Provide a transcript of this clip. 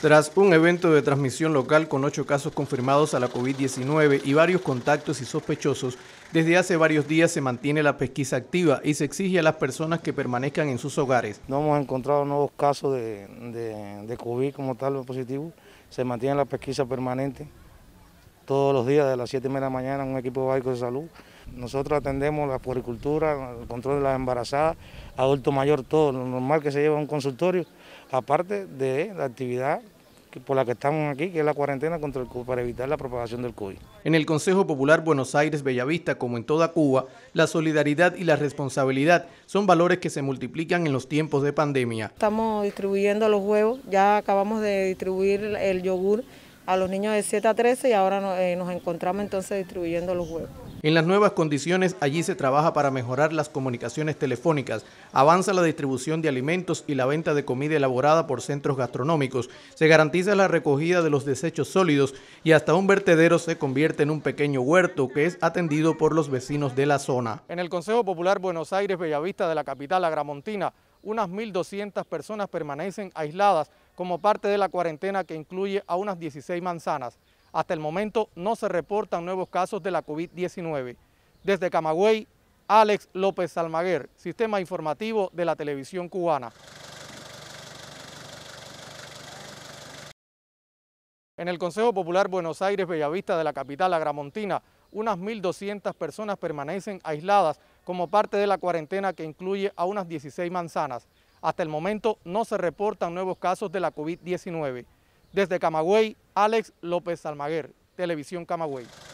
Tras un evento de transmisión local con ocho casos confirmados a la COVID-19 y varios contactos y sospechosos, desde hace varios días se mantiene la pesquisa activa y se exige a las personas que permanezcan en sus hogares. No hemos encontrado nuevos casos de, COVID como tal positivo. Se mantiene la pesquisa permanente todos los días de las 7 de la mañana un equipo básico de salud. Nosotros atendemos la puericultura, el control de las embarazadas, adulto mayor, todo. Lo normal que se lleva a un consultorio aparte de la actividad por la que estamos aquí, que es la cuarentena contra el, para evitar la propagación del COVID. En el Consejo Popular Buenos Aires Bellavista, como en toda Cuba, la solidaridad y la responsabilidad son valores que se multiplican en los tiempos de pandemia. Estamos distribuyendo los huevos, ya acabamos de distribuir el yogur a los niños de 7 a 13 y ahora eh, nos encontramos entonces distribuyendo los huevos. En las nuevas condiciones, allí se trabaja para mejorar las comunicaciones telefónicas, avanza la distribución de alimentos y la venta de comida elaborada por centros gastronómicos, se garantiza la recogida de los desechos sólidos y hasta un vertedero se convierte en un pequeño huerto que es atendido por los vecinos de la zona. En el Consejo Popular Buenos Aires, Bellavista de la capital agramontina, unas 1.200 personas permanecen aisladas como parte de la cuarentena que incluye a unas 16 manzanas. Hasta el momento no se reportan nuevos casos de la COVID-19. Desde Camagüey, Alex López Salmaguer, Sistema Informativo de la Televisión Cubana. En el Consejo Popular Buenos Aires Bellavista de la capital agramontina, unas 1.200 personas permanecen aisladas como parte de la cuarentena que incluye a unas 16 manzanas. Hasta el momento no se reportan nuevos casos de la COVID-19. Desde Camagüey, Alex López Almaguer, Televisión Camagüey.